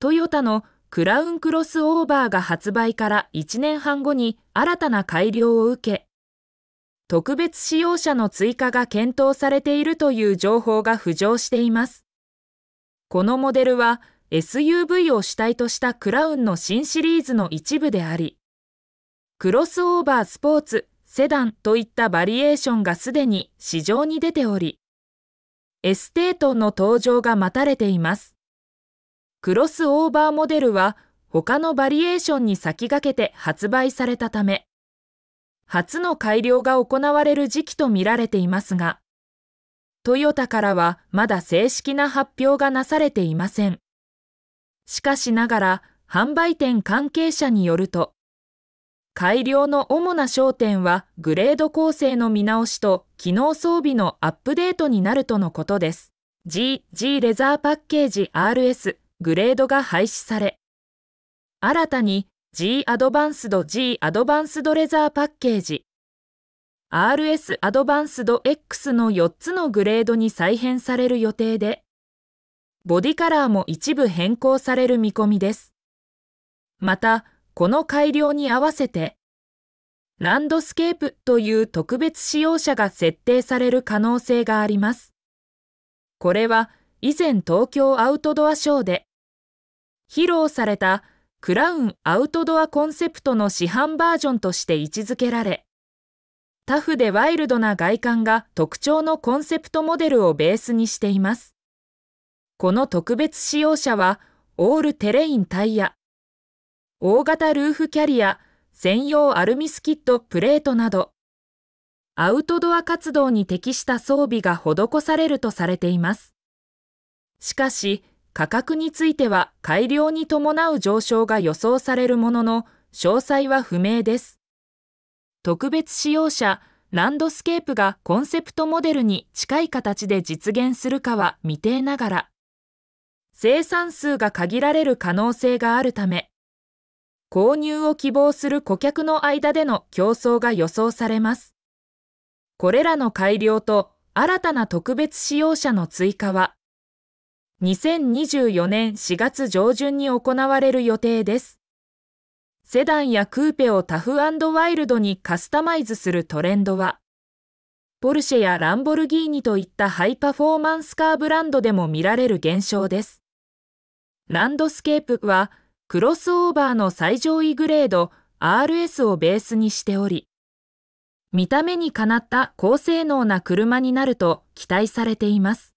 トヨタのクラウンクロスオーバーが発売から1年半後に新たな改良を受け、特別使用者の追加が検討されているという情報が浮上しています。このモデルは SUV を主体としたクラウンの新シリーズの一部であり、クロスオーバースポーツ、セダンといったバリエーションがすでに市場に出ており、エステートンの登場が待たれています。クロスオーバーモデルは他のバリエーションに先駆けて発売されたため、初の改良が行われる時期とみられていますが、トヨタからはまだ正式な発表がなされていません。しかしながら販売店関係者によると、改良の主な焦点はグレード構成の見直しと機能装備のアップデートになるとのことです。G、G レザーパッケージ RS グレードが廃止され、新たに G アドバンスド G アドバンスドレザーパッケージ、RS アドバンスド X の4つのグレードに再編される予定で、ボディカラーも一部変更される見込みです。また、この改良に合わせて、ランドスケープという特別使用者が設定される可能性があります。これは以前東京アウトドアショーで披露されたクラウンアウトドアコンセプトの市販バージョンとして位置づけられ、タフでワイルドな外観が特徴のコンセプトモデルをベースにしています。この特別使用車は、オールテレインタイヤ、大型ルーフキャリア、専用アルミスキットプレートなど、アウトドア活動に適した装備が施されるとされています。しかし、価格については改良に伴う上昇が予想されるものの、詳細は不明です。特別使用者、ランドスケープがコンセプトモデルに近い形で実現するかは未定ながら、生産数が限られる可能性があるため、購入を希望する顧客の間での競争が予想されます。これらの改良と新たな特別使用者の追加は、2024年4月上旬に行われる予定です。セダンやクーペをタフワイルドにカスタマイズするトレンドは、ポルシェやランボルギーニといったハイパフォーマンスカーブランドでも見られる現象です。ランドスケープは、クロスオーバーの最上位グレード RS をベースにしており、見た目にかなった高性能な車になると期待されています。